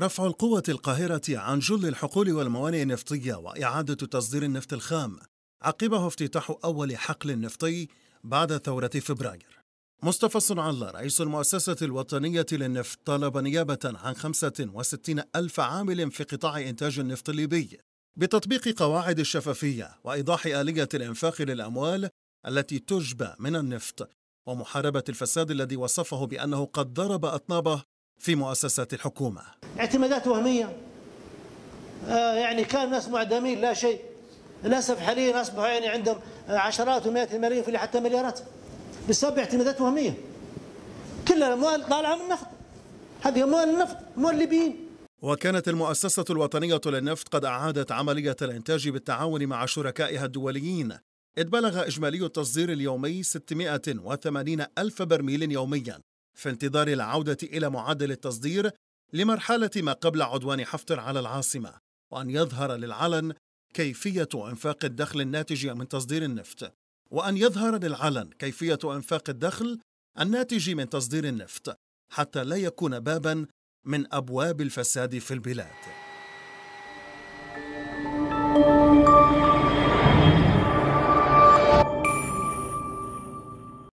رفع القوة القاهرة عن جل الحقول والموانئ النفطية وإعادة تصدير النفط الخام عقبه افتتاح أول حقل نفطي بعد ثورة فبراير مصطفى الله رئيس المؤسسة الوطنية للنفط طلب نيابة عن 65 ألف عامل في قطاع إنتاج النفط الليبي بتطبيق قواعد الشفافية وإيضاح آلية الإنفاق للأموال التي تجبى من النفط ومحاربة الفساد الذي وصفه بأنه قد ضرب أطنابه في مؤسسات الحكومة اعتمادات وهمية آه يعني كان ناس معدمين لا شيء للأسف حاليا أصبحوا يعني عندهم عشرات ومئات الملايين في حتى مليارات بسبب اعتمادات وهمية كل الأموال طالعة من النفط هذه أموال النفط أموال الليبيين وكانت المؤسسة الوطنية للنفط قد أعادت عملية الإنتاج بالتعاون مع شركائها الدوليين إذ بلغ إجمالي التصدير اليومي 680 ألف برميل يومياً في انتظار العودة إلى معدل التصدير لمرحلة ما قبل عدوان حفتر على العاصمة وأن يظهر للعلن كيفية إنفاق الدخل الناتج من تصدير النفط وأن يظهر للعلن كيفية إنفاق الدخل الناتج من تصدير النفط حتى لا يكون بابا من أبواب الفساد في البلاد